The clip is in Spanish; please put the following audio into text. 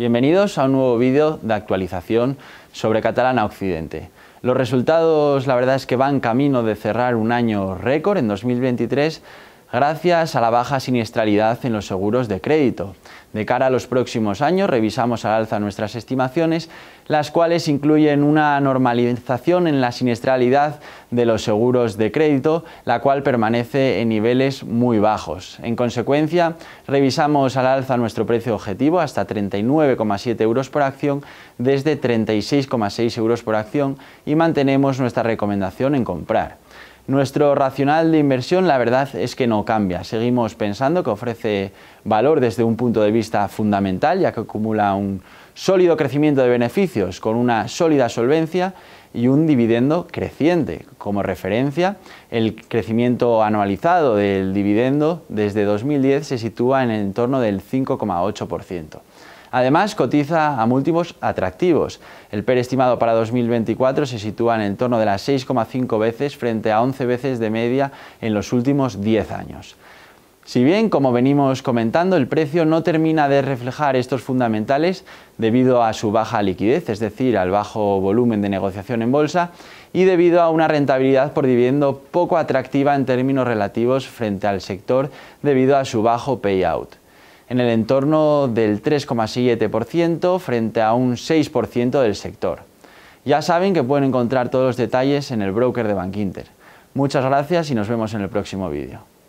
Bienvenidos a un nuevo vídeo de actualización sobre Catalana Occidente. Los resultados la verdad es que van camino de cerrar un año récord en 2023 gracias a la baja siniestralidad en los seguros de crédito. De cara a los próximos años revisamos al alza nuestras estimaciones, las cuales incluyen una normalización en la siniestralidad de los seguros de crédito, la cual permanece en niveles muy bajos. En consecuencia, revisamos al alza nuestro precio objetivo hasta 39,7 euros por acción desde 36,6 euros por acción y mantenemos nuestra recomendación en comprar. Nuestro racional de inversión la verdad es que no cambia. Seguimos pensando que ofrece valor desde un punto de vista fundamental, ya que acumula un sólido crecimiento de beneficios con una sólida solvencia y un dividendo creciente. Como referencia, el crecimiento anualizado del dividendo desde 2010 se sitúa en el entorno del 5,8%. Además, cotiza a múltiplos atractivos. El PER estimado para 2024 se sitúa en el torno de las 6,5 veces frente a 11 veces de media en los últimos 10 años. Si bien, como venimos comentando, el precio no termina de reflejar estos fundamentales debido a su baja liquidez, es decir, al bajo volumen de negociación en bolsa, y debido a una rentabilidad por dividendo poco atractiva en términos relativos frente al sector debido a su bajo payout en el entorno del 3,7% frente a un 6% del sector. Ya saben que pueden encontrar todos los detalles en el broker de Bankinter. Muchas gracias y nos vemos en el próximo vídeo.